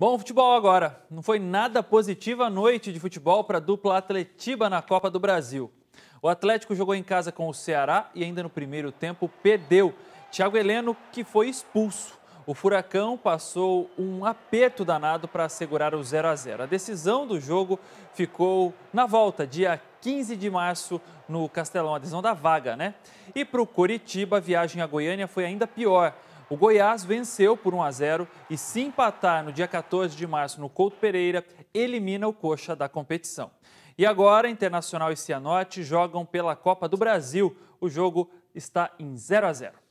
Bom, futebol agora. Não foi nada positiva a noite de futebol para a dupla Atletiba na Copa do Brasil. O Atlético jogou em casa com o Ceará e ainda no primeiro tempo perdeu. Thiago Heleno, que foi expulso. O Furacão passou um aperto danado para segurar o 0 a 0. A decisão do jogo ficou na volta, dia 15 de março, no Castelão, a decisão da vaga, né? E para o Curitiba, a viagem a Goiânia foi ainda pior. O Goiás venceu por 1 a 0 e, se empatar no dia 14 de março no Couto Pereira, elimina o Coxa da competição. E agora, Internacional e Cianorte jogam pela Copa do Brasil. O jogo está em 0 a 0.